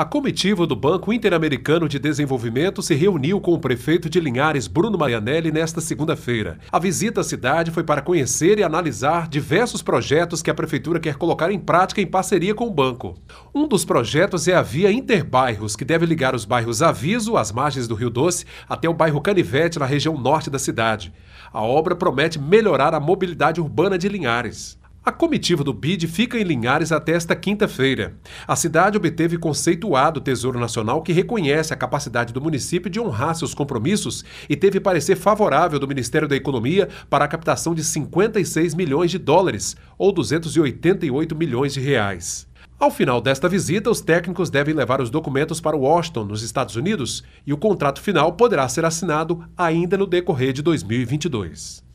A comitiva do Banco Interamericano de Desenvolvimento se reuniu com o prefeito de Linhares, Bruno Marianelli, nesta segunda-feira. A visita à cidade foi para conhecer e analisar diversos projetos que a prefeitura quer colocar em prática em parceria com o banco. Um dos projetos é a via Interbairros, que deve ligar os bairros Aviso, às margens do Rio Doce, até o bairro Canivete, na região norte da cidade. A obra promete melhorar a mobilidade urbana de Linhares. A comitiva do BID fica em Linhares até esta quinta-feira. A cidade obteve conceituado Tesouro Nacional que reconhece a capacidade do município de honrar seus compromissos e teve parecer favorável do Ministério da Economia para a captação de 56 milhões de dólares, ou 288 milhões de reais. Ao final desta visita, os técnicos devem levar os documentos para Washington, nos Estados Unidos, e o contrato final poderá ser assinado ainda no decorrer de 2022.